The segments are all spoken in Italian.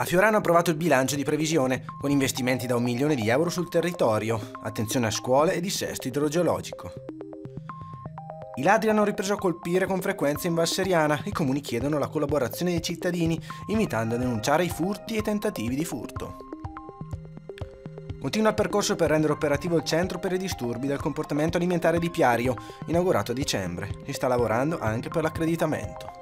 A Fiorano ha approvato il bilancio di previsione, con investimenti da un milione di euro sul territorio, attenzione a scuole e dissesto idrogeologico. I ladri hanno ripreso a colpire con frequenza in Valseriana, i comuni chiedono la collaborazione dei cittadini, invitando a denunciare i furti e i tentativi di furto. Continua il percorso per rendere operativo il Centro per i disturbi del comportamento alimentare di Piario, inaugurato a dicembre, e sta lavorando anche per l'accreditamento.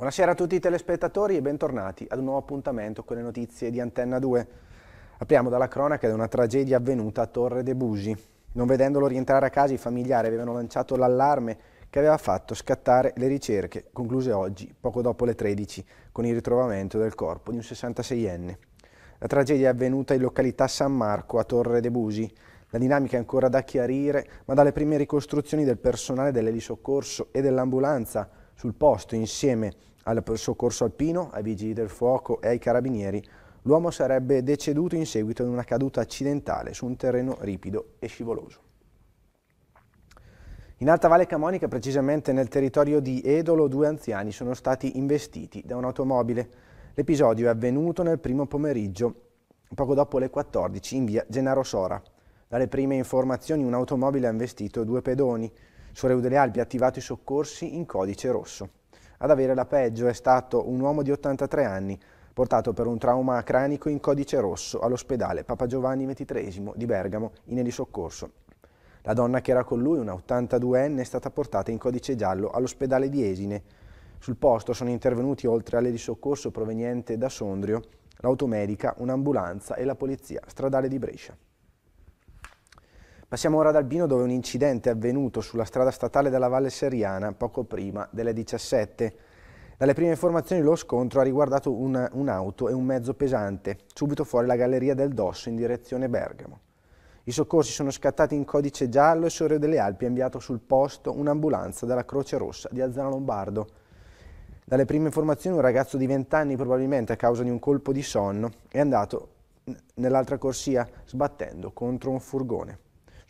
Buonasera a tutti i telespettatori e bentornati ad un nuovo appuntamento con le notizie di Antenna 2. Apriamo dalla cronaca di una tragedia avvenuta a Torre de Busi. Non vedendolo rientrare a casa i familiari avevano lanciato l'allarme che aveva fatto scattare le ricerche, concluse oggi, poco dopo le 13, con il ritrovamento del corpo di un 66enne. La tragedia è avvenuta in località San Marco, a Torre de Busi. La dinamica è ancora da chiarire, ma dalle prime ricostruzioni del personale dell'elisoccorso e dell'ambulanza sul posto insieme al soccorso alpino, ai vigili del fuoco e ai carabinieri, l'uomo sarebbe deceduto in seguito ad una caduta accidentale su un terreno ripido e scivoloso. In Alta Valle Camonica, precisamente nel territorio di Edolo, due anziani sono stati investiti da un'automobile. L'episodio è avvenuto nel primo pomeriggio, poco dopo le 14, in via Gennaro Sora. Dalle prime informazioni un'automobile ha investito due pedoni, su Reu delle Alpi attivato i soccorsi in codice rosso. Ad avere la peggio è stato un uomo di 83 anni, portato per un trauma cranico in codice rosso all'ospedale Papa Giovanni XXIII di Bergamo in elisoccorso. La donna che era con lui, una 82enne, è stata portata in codice giallo all'ospedale di Esine. Sul posto sono intervenuti, oltre alle di soccorso proveniente da Sondrio, l'automedica, un'ambulanza e la polizia stradale di Brescia. Passiamo ora ad Albino dove un incidente è avvenuto sulla strada statale della Valle Seriana poco prima delle 17. Dalle prime informazioni lo scontro ha riguardato un'auto un e un mezzo pesante, subito fuori la galleria del Dosso in direzione Bergamo. I soccorsi sono scattati in codice giallo e Soreo delle Alpi ha inviato sul posto un'ambulanza della Croce Rossa di Alzano Lombardo. Dalle prime informazioni un ragazzo di 20 anni probabilmente a causa di un colpo di sonno è andato nell'altra corsia sbattendo contro un furgone.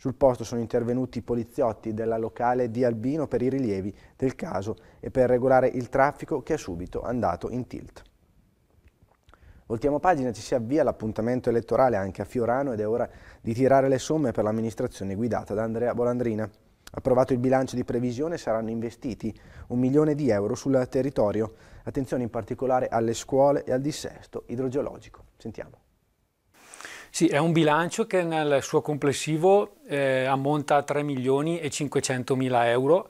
Sul posto sono intervenuti i poliziotti della locale di Albino per i rilievi del caso e per regolare il traffico che è subito andato in tilt. Voltiamo pagina, ci si avvia l'appuntamento elettorale anche a Fiorano ed è ora di tirare le somme per l'amministrazione guidata da Andrea Bolandrina. Approvato il bilancio di previsione saranno investiti un milione di euro sul territorio. Attenzione in particolare alle scuole e al dissesto idrogeologico. Sentiamo. Sì, è un bilancio che nel suo complessivo eh, ammonta a 3 milioni e 500 mila euro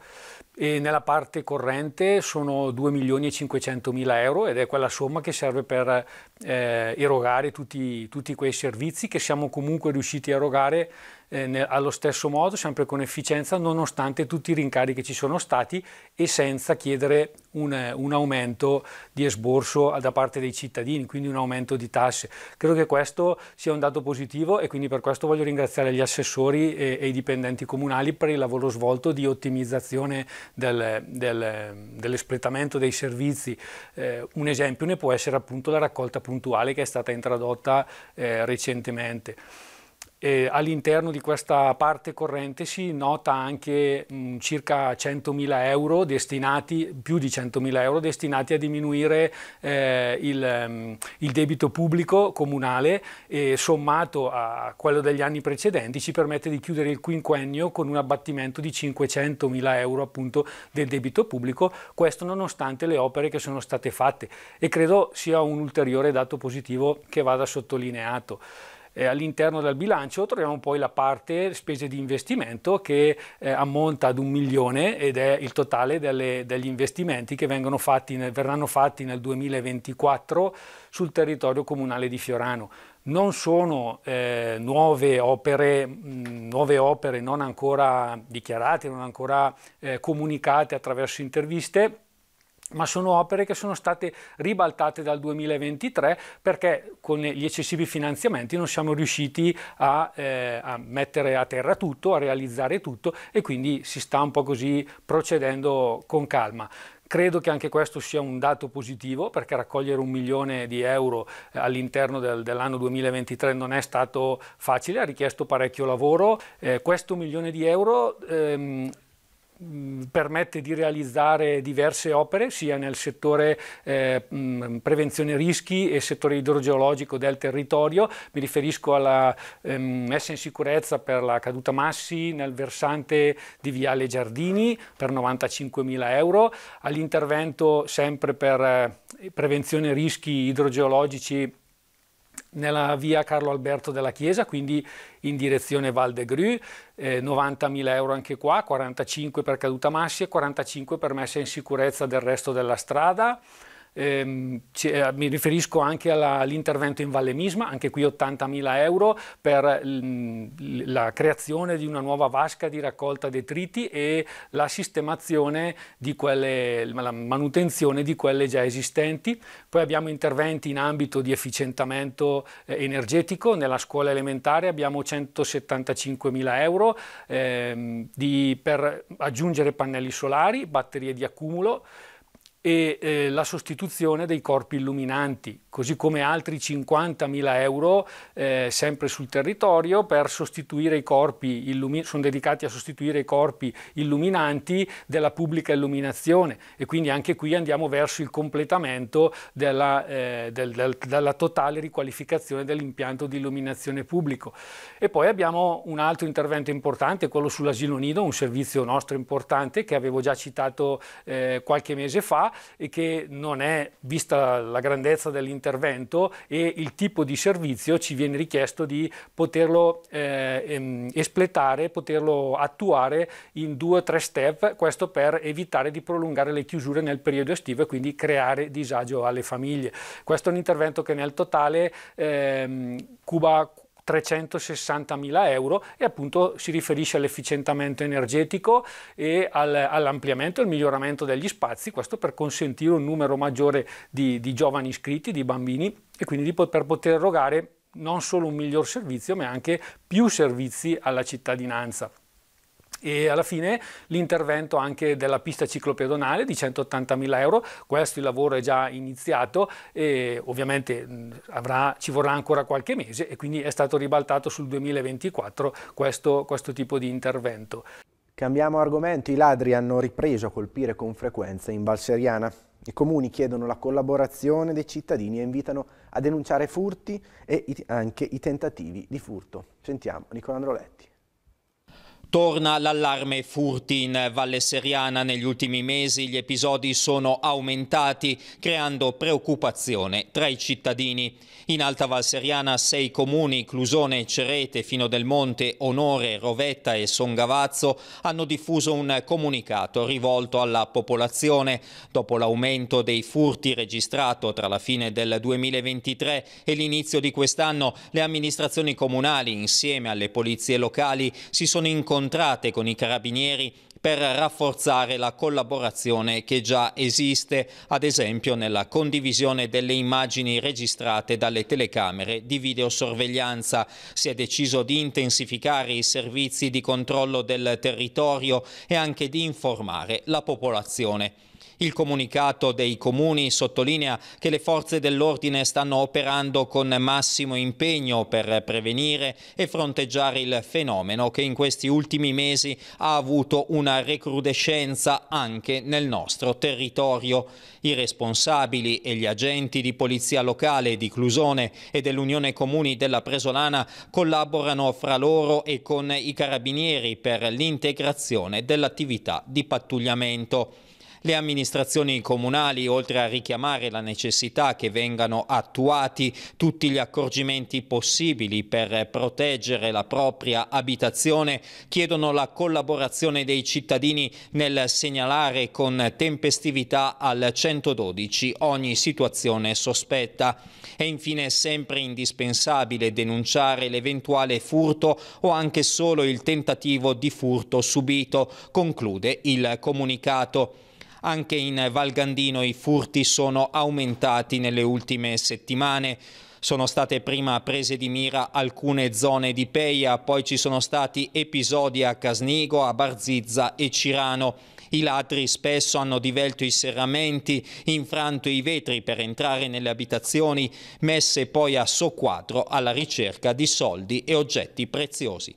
e nella parte corrente sono 2 milioni e 500 mila euro ed è quella somma che serve per eh, erogare tutti, tutti quei servizi che siamo comunque riusciti a erogare eh, allo stesso modo, sempre con efficienza, nonostante tutti i rincari che ci sono stati e senza chiedere un, un aumento di esborso da parte dei cittadini, quindi un aumento di tasse. Credo che questo sia un dato positivo e quindi per questo voglio ringraziare gli assessori e, e i dipendenti comunali per il lavoro svolto di ottimizzazione del, del, dell'espletamento dei servizi. Eh, un esempio ne può essere appunto la raccolta puntuale che è stata introdotta eh, recentemente. Eh, all'interno di questa parte corrente si nota anche mh, mm, circa 100.000 euro destinati, più di 100.000 euro destinati a diminuire eh, il, mh, mm, il, debito pubblico comunale e sommato a quello degli anni precedenti ci permette di chiudere il quinquennio con un abbattimento di 500.000 euro appunto del debito pubblico, questo nonostante le opere che sono state fatte e credo sia un ulteriore dato positivo che vada sottolineato eh, all'interno del bilancio troviamo poi la parte spese di investimento che eh, ammonta ad un milione ed è il totale delle, degli investimenti che fatti nel, verranno fatti nel 2024 sul territorio comunale di Fiorano. Non sono eh, nuove, opere, mh, nuove, opere, non ancora dichiarate, non ancora eh, comunicate attraverso interviste, ma sono opere che sono state ribaltate dal 2023 perché con gli eccessivi finanziamenti non siamo riusciti a, eh, a, mettere a terra tutto, a realizzare tutto e quindi si sta un po' così procedendo con calma. Credo che anche questo sia un dato positivo perché raccogliere un milione di euro eh, all'interno del, dell'anno 2023 non è stato facile, ha richiesto parecchio lavoro. Eh, questo milione di euro ehm, permette di realizzare diverse opere sia nel settore eh, prevenzione rischi e settore idrogeologico del territorio, mi riferisco alla ehm, messa in sicurezza per la caduta Massi nel versante di Viale Giardini per 95.000 euro, all'intervento sempre per eh, prevenzione rischi idrogeologici nella via Carlo Alberto della Chiesa, quindi in direzione Val de Gru, eh, 90.000 euro anche qua, 45 per caduta massi e 45 per messa in sicurezza del resto della strada. Ehm, eh, mi riferisco anche all'intervento in Valle Misma, anche qui 80.000 euro per la creazione di una nuova vasca di raccolta detriti e la sistemazione di quelle, la manutenzione di quelle già esistenti. Poi abbiamo interventi in ambito di efficientamento eh, energetico, nella scuola elementare abbiamo 175.000 euro eh, di, per aggiungere pannelli solari, batterie di accumulo, e eh, la sostituzione dei corpi illuminanti, così come altri 50.000 euro eh, sempre sul territorio per sostituire i corpi illuminanti, sono dedicati a sostituire i corpi illuminanti della pubblica illuminazione e quindi anche qui andiamo verso il completamento della, eh, del, del, della totale riqualificazione dell'impianto di illuminazione pubblico. E poi abbiamo un altro intervento importante, quello sull'asilo nido, un servizio nostro importante che avevo già citato eh, qualche mese fa, e che non è, vista la grandezza dell'intervento e il tipo di servizio, ci viene richiesto di poterlo eh, ehm, espletare, poterlo attuare in due o tre step, questo per evitare di prolungare le chiusure nel periodo estivo e quindi creare disagio alle famiglie. Questo è un intervento che nel totale eh, cuba 360.000 euro e appunto si riferisce all'efficientamento energetico e al, all'ampliamento e al miglioramento degli spazi, questo per consentire un numero maggiore di, di giovani iscritti, di bambini e quindi di, per poter erogare non solo un miglior servizio ma anche più servizi alla cittadinanza e alla fine l'intervento anche della pista ciclopedonale di 180.000 euro, questo il lavoro è già iniziato e ovviamente avrà, ci vorrà ancora qualche mese e quindi è stato ribaltato sul 2024 questo, questo tipo di intervento. Cambiamo argomento, i ladri hanno ripreso a colpire con frequenza in Valseriana. I comuni chiedono la collaborazione dei cittadini e invitano a denunciare furti e anche i tentativi di furto. Sentiamo Nicola Androletti. Torna l'allarme furti in Valle Seriana. Negli ultimi mesi gli episodi sono aumentati, creando preoccupazione tra i cittadini. In Alta Val Seriana sei comuni, Clusone, Cerete, Fino del Monte, Onore, Rovetta e Songavazzo, hanno diffuso un comunicato rivolto alla popolazione. Dopo l'aumento dei furti registrato tra la fine del 2023 e l'inizio di quest'anno, le amministrazioni comunali, insieme alle polizie locali, si sono incontrate incontrate con i carabinieri per rafforzare la collaborazione che già esiste, ad esempio nella condivisione delle immagini registrate dalle telecamere di videosorveglianza. Si è deciso di intensificare i servizi di controllo del territorio e anche di informare la popolazione. Il comunicato dei comuni sottolinea che le forze dell'ordine stanno operando con massimo impegno per prevenire e fronteggiare il fenomeno che in questi ultimi mesi ha avuto una recrudescenza anche nel nostro territorio. I responsabili e gli agenti di polizia locale di Clusone e dell'Unione Comuni della Presolana collaborano fra loro e con i carabinieri per l'integrazione dell'attività di pattugliamento. Le amministrazioni comunali, oltre a richiamare la necessità che vengano attuati tutti gli accorgimenti possibili per proteggere la propria abitazione, chiedono la collaborazione dei cittadini nel segnalare con tempestività al 112 ogni situazione sospetta. È infine sempre indispensabile denunciare l'eventuale furto o anche solo il tentativo di furto subito, conclude il comunicato. Anche in Val Gandino i furti sono aumentati nelle ultime settimane. Sono state prima prese di mira alcune zone di Peia, poi ci sono stati episodi a Casnigo, a Barzizza e Cirano. I ladri spesso hanno divelto i serramenti, infranto i vetri per entrare nelle abitazioni, messe poi a soqquadro alla ricerca di soldi e oggetti preziosi.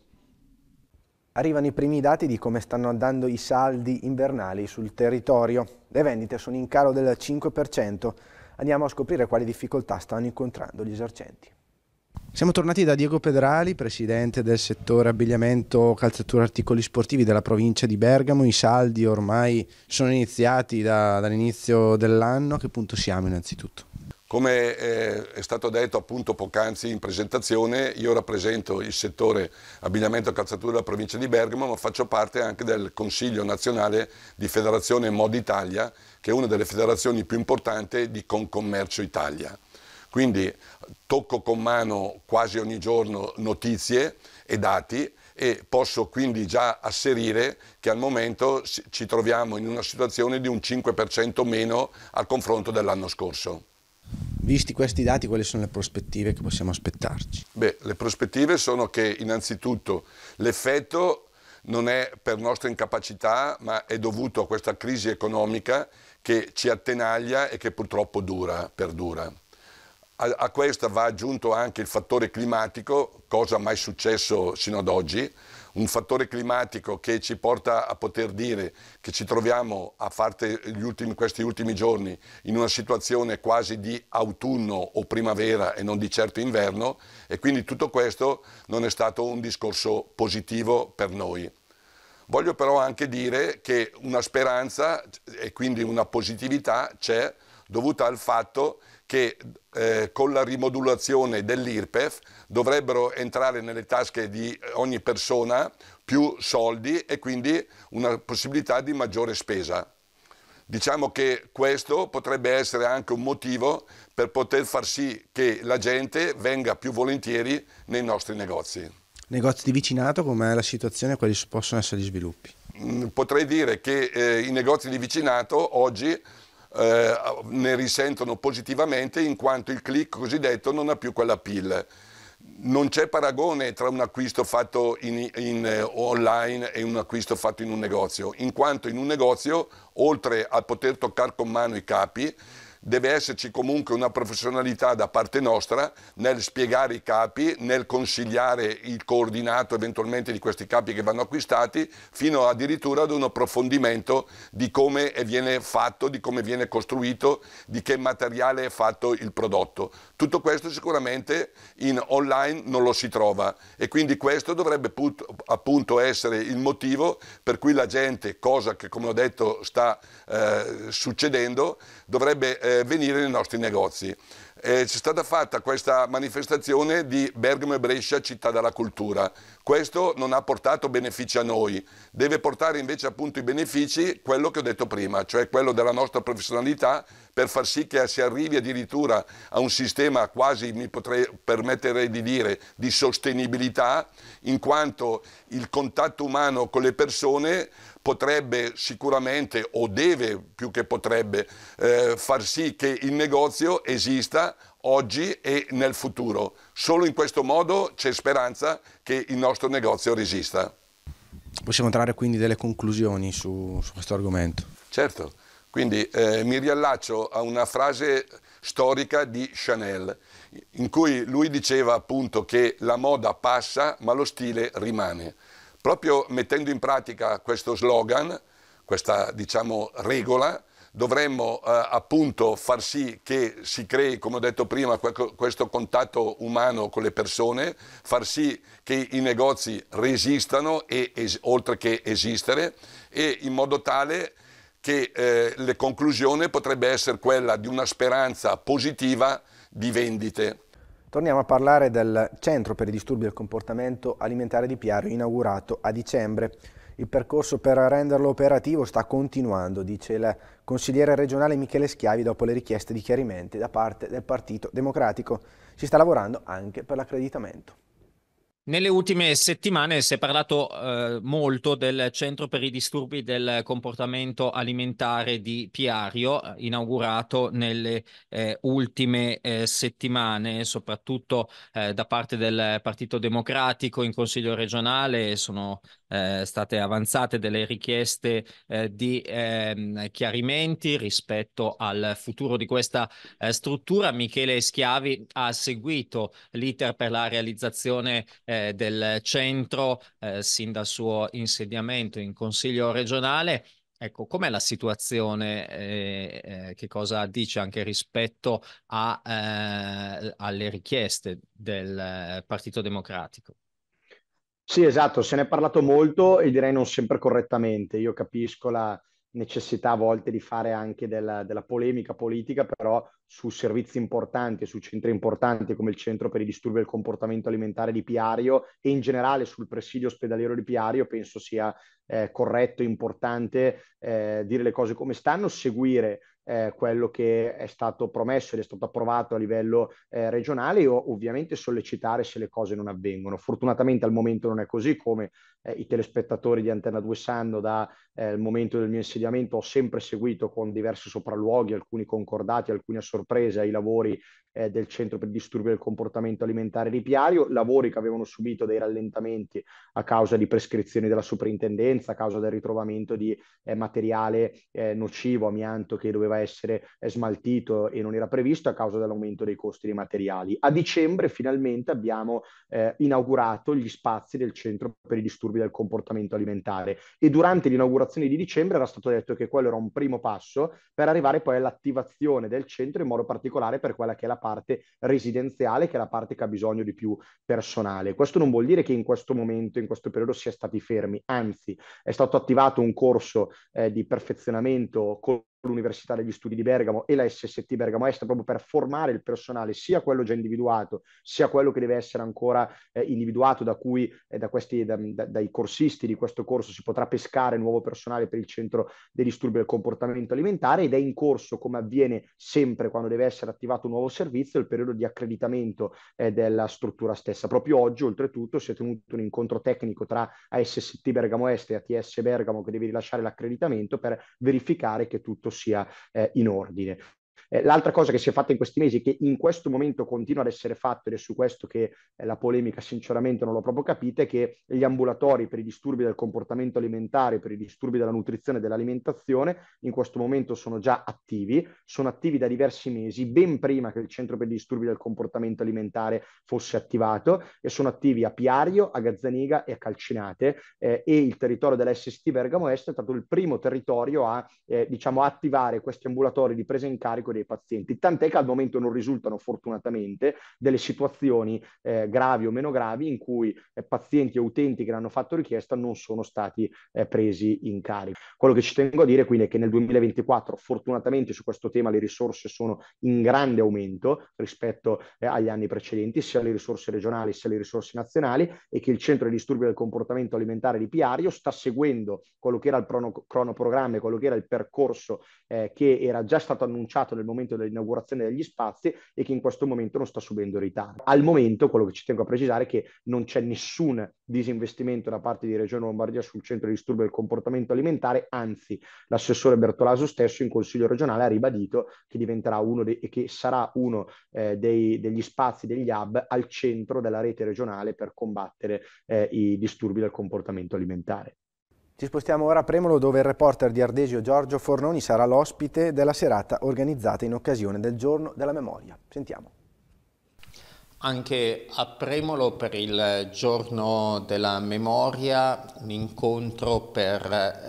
Arrivano i primi dati di come stanno andando i saldi invernali sul territorio. Le vendite sono in calo del 5%. Andiamo a scoprire quali difficoltà stanno incontrando gli esercenti. Siamo tornati da Diego Pedrali, presidente del settore abbigliamento, calzatura e articoli sportivi della provincia di Bergamo. I saldi ormai sono iniziati da, dall'inizio dell'anno. A che punto siamo innanzitutto? Come eh, è stato detto appunto poc'anzi in presentazione, io rappresento il settore abbigliamento e calzatura della provincia di Bergamo, ma faccio parte anche del Consiglio nazionale di Federazione Mod Italia, che è una delle federazioni più importanti di Concommercio Italia. Quindi tocco con mano quasi ogni giorno notizie e dati e posso quindi già asserire che al momento ci troviamo in una situazione di un 5% meno al confronto dell'anno scorso. Visti questi dati, quali sono le prospettive che possiamo aspettarci? Beh, le prospettive sono che innanzitutto l'effetto non è per nostra incapacità, ma è dovuto a questa crisi economica che ci attenaglia e che purtroppo dura, perdura. A, a questa va aggiunto anche il fattore climatico, cosa mai successo sino ad oggi, un fattore climatico che ci porta a poter dire che ci troviamo a parte ultimi, questi ultimi giorni in una situazione quasi di autunno o primavera e non di certo inverno e quindi tutto questo non è stato un discorso positivo per noi. Voglio però anche dire che una speranza e quindi una positività c'è dovuta al fatto che eh, con la rimodulazione dell'IRPEF dovrebbero entrare nelle tasche di eh, ogni persona più soldi e quindi una possibilità di maggiore spesa. Diciamo che questo potrebbe essere anche un motivo per poter far sì che la gente venga più volentieri nei nostri negozi. Negozi di vicinato, com'è la situazione e quali possono essere gli sviluppi? Mm, potrei dire che eh, i negozi di vicinato oggi eh, ne risentono positivamente in quanto il click cosiddetto non ha più quella pill. Non c'è paragone tra un acquisto fatto in, in, eh, online e un acquisto fatto in un negozio, in quanto in un negozio, oltre a poter toccare con mano i capi, deve esserci comunque una professionalità da parte nostra nel spiegare i capi, nel consigliare il coordinato eventualmente di questi capi che vanno acquistati, fino addirittura ad un approfondimento di come viene fatto, di come viene costruito, di che materiale è fatto il prodotto. Tutto questo sicuramente in online non lo si trova e quindi questo dovrebbe appunto essere il motivo per cui la gente, cosa che come ho detto sta eh, succedendo, dovrebbe eh, venire nei nostri negozi eh, c'è stata fatta questa manifestazione di Bergamo e Brescia città della cultura. Questo non ha portato benefici a noi, deve portare invece appunto i benefici quello che ho detto prima, cioè quello della nostra professionalità per far sì che si arrivi addirittura a un sistema quasi, mi potrei permettere di dire, di sostenibilità, in quanto il contatto umano con le persone potrebbe sicuramente o deve più che potrebbe eh, far sì che il negozio esista oggi e nel futuro. Solo in questo modo c'è speranza che il nostro negozio resista. Possiamo trarre quindi delle conclusioni su, su questo argomento? Certo, quindi eh, mi riallaccio a una frase storica di Chanel, in cui lui diceva appunto che la moda passa ma lo stile rimane. Proprio mettendo in pratica questo slogan, questa diciamo, regola, dovremmo eh, appunto far sì che si crei, come ho detto prima, questo contatto umano con le persone, far sì che i negozi resistano e, es, oltre che esistere e in modo tale che eh, la conclusione potrebbe essere quella di una speranza positiva di vendite. Torniamo a parlare del Centro per i disturbi del comportamento alimentare di Piaro inaugurato a dicembre. Il percorso per renderlo operativo sta continuando, dice il consigliere regionale Michele Schiavi dopo le richieste di chiarimenti da parte del Partito Democratico. Si sta lavorando anche per l'accreditamento. Nelle ultime settimane si è parlato eh, molto del Centro per i disturbi del comportamento alimentare di Piario, eh, inaugurato nelle eh, ultime eh, settimane, soprattutto eh, da parte del Partito Democratico in Consiglio regionale. Sono eh, state avanzate delle richieste di ehm, chiarimenti rispetto al futuro di questa struttura. Michele Schiavi ha seguito l'iter per la realizzazione eh, del centro eh, sin dal suo insediamento in Consiglio regionale. Ecco, com'è la situazione, eh, eh che cosa dice anche rispetto a, eh, alle richieste del eh, Partito Democratico? Sì, esatto, se ne è parlato molto e direi non sempre correttamente. Io capisco la, necessità a volte di fare anche della, della, polemica politica, però su servizi importanti, e su centri importanti come il Centro per i disturbi del comportamento alimentare di Piario e in generale sul presidio ospedaliero di Piario, penso sia eh, corretto, importante eh, dire le cose come stanno, seguire eh, quello che è stato promesso ed è stato approvato a livello eh, regionale e ovviamente sollecitare se le cose non avvengono. Fortunatamente al momento non è così, come eh, i telespettatori di Antenna 2 sanno dal eh, momento del mio insediamento ho sempre seguito con diversi sopralluoghi, alcuni concordati, alcuni a sorpresa, i lavori eh, del Centro per Disturbi del Comportamento Alimentare Ripiario, lavori che avevano subito dei rallentamenti a causa di prescrizioni della superintendenza, a causa del ritrovamento di eh, materiale eh, nocivo, amianto che doveva essere eh, smaltito e non era previsto a causa dell'aumento dei costi dei materiali. A dicembre finalmente abbiamo eh, inaugurato gli spazi del Centro per i Disturbi del Comportamento Alimentare e durante l'inaugurazione di dicembre era stato detto che quello era un primo passo per arrivare poi all'attivazione del centro in modo particolare per quella che è la parte residenziale, che è la parte che ha bisogno di più personale. Questo non vuol dire che in questo momento, in questo periodo, si è stati fermi, anzi è stato attivato un corso eh, di perfezionamento con l'Università degli Studi di Bergamo e la SST Bergamo Est proprio per formare il personale, sia quello già individuato, sia quello che deve essere ancora eh, individuato da cui eh, da questi, da, da, dai corsisti di questo corso si potrà pescare nuovo personale per il centro dei disturbi del comportamento alimentare ed è in corso, come avviene sempre quando deve essere attivato un nuovo servizio, il periodo di accreditamento eh, della struttura stessa. Proprio oggi, oltretutto, si è tenuto un incontro tecnico tra ASST Bergamo Est e ATS Bergamo che deve rilasciare l'accreditamento per verificare che tutto sia eh, in ordine. Eh, l'altra cosa che si è fatta in questi mesi, che in questo momento continua ad essere fatta, ed è su questo che eh, la polemica sinceramente non l'ho proprio capita, è che gli ambulatori per i disturbi del comportamento alimentare, per i disturbi della nutrizione e dell'alimentazione, in questo momento sono già attivi, sono attivi da diversi mesi, ben prima che il Centro per i disturbi del comportamento alimentare fosse attivato, e sono attivi a Piario, a Gazzaniga e a Calcinate, eh, e il territorio dell'SST Bergamo Est è stato il primo territorio a eh, diciamo, attivare questi ambulatori di presa in carico dei pazienti, tant'è che al momento non risultano fortunatamente delle situazioni eh, gravi o meno gravi in cui eh, pazienti e utenti che l'hanno fatto richiesta non sono stati eh, presi in carico. Quello che ci tengo a dire quindi è che nel 2024 fortunatamente su questo tema le risorse sono in grande aumento rispetto eh, agli anni precedenti, sia le risorse regionali sia le risorse nazionali e che il Centro dei Disturbi del Comportamento Alimentare di Piario sta seguendo quello che era il cronoprogramma e quello che era il percorso eh, che era già stato annunciato nel il momento dell'inaugurazione degli spazi e che in questo momento non sta subendo ritardo. Al momento, quello che ci tengo a precisare è che non c'è nessun disinvestimento da parte di Regione Lombardia sul centro di disturbo del comportamento alimentare, anzi l'assessore Bertolaso stesso in Consiglio regionale ha ribadito che diventerà uno dei e che sarà uno eh, dei, degli spazi, degli hub al centro della rete regionale per combattere eh, i disturbi del comportamento alimentare. Ci spostiamo ora a Premolo dove il reporter di Ardesio Giorgio Fornoni sarà l'ospite della serata organizzata in occasione del Giorno della Memoria. Sentiamo. Anche a Premolo per il Giorno della Memoria un incontro per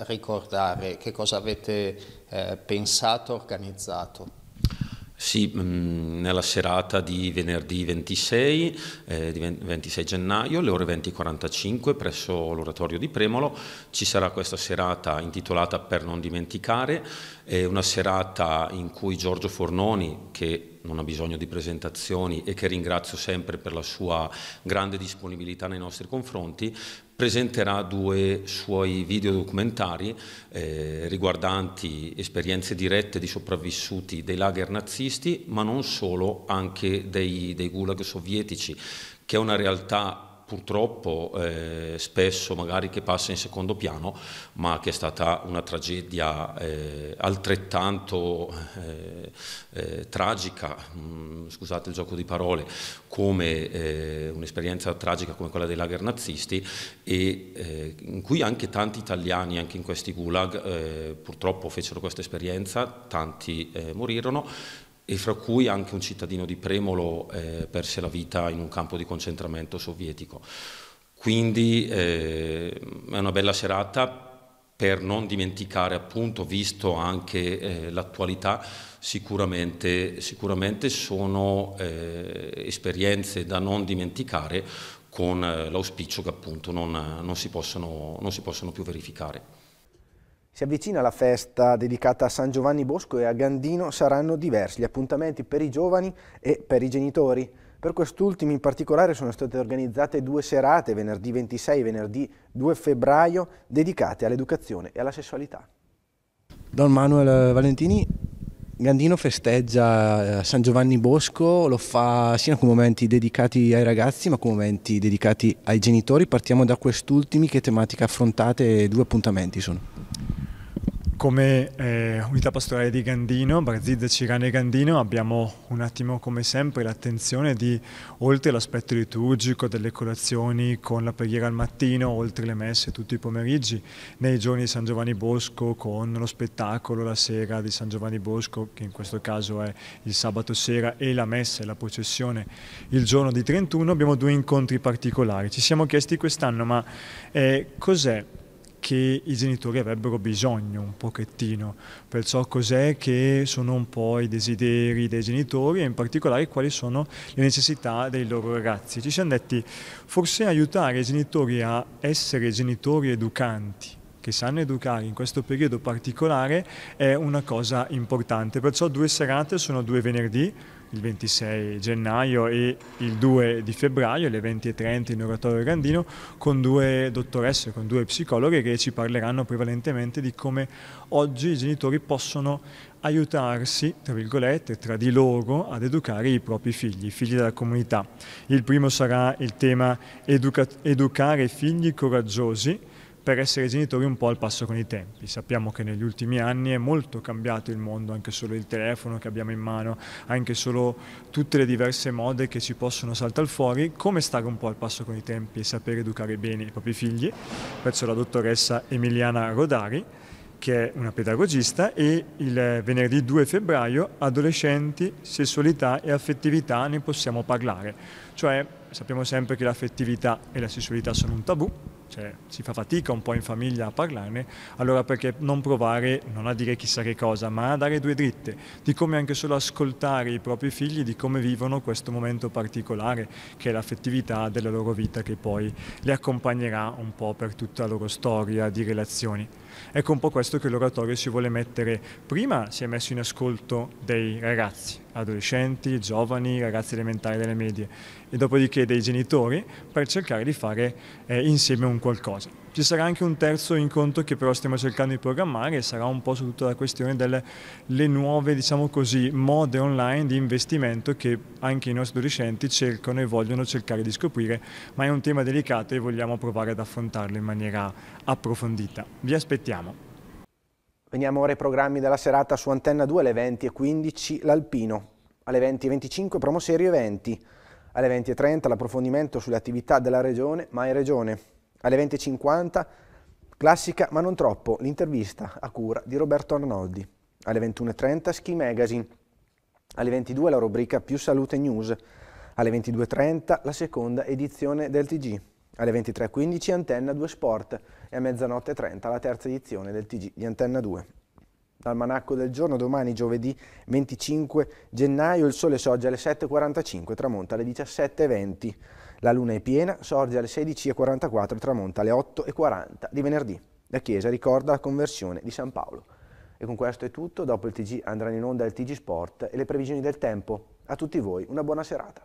ricordare che cosa avete eh, pensato, organizzato. Sì, mm, nella serata di venerdì 26, eh, di 26 gennaio, alle ore 20.45 presso l'oratorio di Premolo ci sarà questa serata intitolata Per non dimenticare è una serata in cui Giorgio Fornoni, che non ha bisogno di presentazioni e che ringrazio sempre per la sua grande disponibilità nei nostri confronti, presenterà due suoi videodocumentari eh, riguardanti esperienze dirette di sopravvissuti dei lager nazisti, ma non solo, anche dei, dei gulag sovietici, che è una realtà purtroppo eh, spesso magari che passa in secondo piano, ma che è stata una tragedia eh, altrettanto eh, eh tragica, mh, mm, scusate il gioco di parole, come eh, un'esperienza tragica come quella dei lager nazisti e eh, in cui anche tanti italiani, anche in questi gulag, purtroppo fecero questa esperienza, tanti morirono e fra cui anche un cittadino di Premolo eh, perse la vita in un campo di concentramento sovietico. Quindi eh, è una bella serata per non dimenticare, appunto, visto anche eh, l'attualità, sicuramente, sicuramente sono eh, esperienze da non dimenticare con eh, l'auspicio che appunto non, non, si possano, non si possono più verificare. Si avvicina la festa dedicata a San Giovanni Bosco e a Gandino saranno diversi gli appuntamenti per i giovani e per i genitori. Per quest'ultimo in particolare sono state organizzate due serate, venerdì 26 e venerdì 2 febbraio, dedicate all'educazione e alla sessualità. Don Manuel Valentini, Gandino festeggia eh, San Giovanni Bosco, lo fa sia con momenti dedicati ai ragazzi ma con momenti dedicati ai genitori. Partiamo da quest'ultimi, che tematica affrontate? Due appuntamenti sono come eh, unità pastorale di Gandino, Barzizza Cirane Gandino, abbiamo un attimo come sempre l'attenzione di, oltre l'aspetto liturgico delle colazioni con la preghiera al mattino, oltre le messe tutti i pomeriggi, nei giorni di San Giovanni Bosco con lo spettacolo la sera di San Giovanni Bosco, che in questo caso è il sabato sera, e la messa e la processione il giorno di 31, abbiamo due incontri particolari. Ci siamo chiesti quest'anno ma eh, cos'è che i genitori avrebbero bisogno un pochettino, perciò cos'è che sono un po' i desideri dei genitori e in particolare quali sono le necessità dei loro ragazzi. Ci siamo detti forse aiutare i genitori a essere genitori educanti che sanno educare in questo periodo particolare è una cosa importante, perciò due serate sono due venerdì, il 26 gennaio e il 2 di febbraio alle 20.30 in oratorio Grandino con due dottoresse, con due psicologhe che ci parleranno prevalentemente di come oggi i genitori possono aiutarsi, tra virgolette, tra di loro ad educare i propri figli, i figli della comunità. Il primo sarà il tema educa educare figli coraggiosi, per essere genitori un po' al passo con i tempi. Sappiamo che negli ultimi anni è molto cambiato il mondo, anche solo il telefono che abbiamo in mano, anche solo tutte le diverse mode che ci possono saltare fuori, come stare un po' al passo con i tempi e sapere educare bene i propri figli. Penso la dottoressa Emiliana Rodari che è una pedagogista, e il venerdì 2 febbraio adolescenti, sessualità e affettività ne possiamo parlare. Cioè sappiamo sempre che l'affettività e la sessualità sono un tabù, cioè, si fa fatica un po' in famiglia a parlarne, allora perché non provare non a dire chissà che cosa, ma a dare due dritte di come anche solo ascoltare i propri figli, di come vivono questo momento particolare che è l'affettività della loro vita che poi li accompagnerà un po' per tutta la loro storia di relazioni. Ecco un po' questo che l'oratorio si vuole mettere. Prima si è messo in ascolto dei ragazzi, adolescenti, giovani, ragazzi elementari delle medie e dopodiché dei genitori per cercare di fare eh, insieme un qualcosa. Ci sarà anche un terzo incontro che però stiamo cercando di programmare e sarà un po' su tutta la questione delle nuove diciamo così, mode online di investimento che anche i nostri adolescenti cercano e vogliono cercare di scoprire, ma è un tema delicato e vogliamo provare ad affrontarlo in maniera approfondita. Vi aspettiamo. Veniamo ora ai programmi della serata su Antenna 2 alle 20.15 l'Alpino, alle 20.25 Promoserio Eventi, alle 20.30 l'approfondimento sulle attività della Regione, Mai Regione. Alle 20.50 classica ma non troppo l'intervista a cura di Roberto Arnoldi. Alle 21.30 Ski Magazine. Alle 22 la rubrica Più Salute News. Alle 22.30 la seconda edizione del TG. Alle 23.15 Antenna 2 Sport e a mezzanotte 30 la terza edizione del TG di Antenna 2. Dal manacco del giorno domani giovedì 25 gennaio il sole sorge alle 7.45, tramonta alle 17.20. La luna è piena, sorge alle 16.44 tramonta alle 8.40 di venerdì. La chiesa ricorda la conversione di San Paolo. E con questo è tutto, dopo il TG andranno in onda il TG Sport e le previsioni del tempo. A tutti voi una buona serata.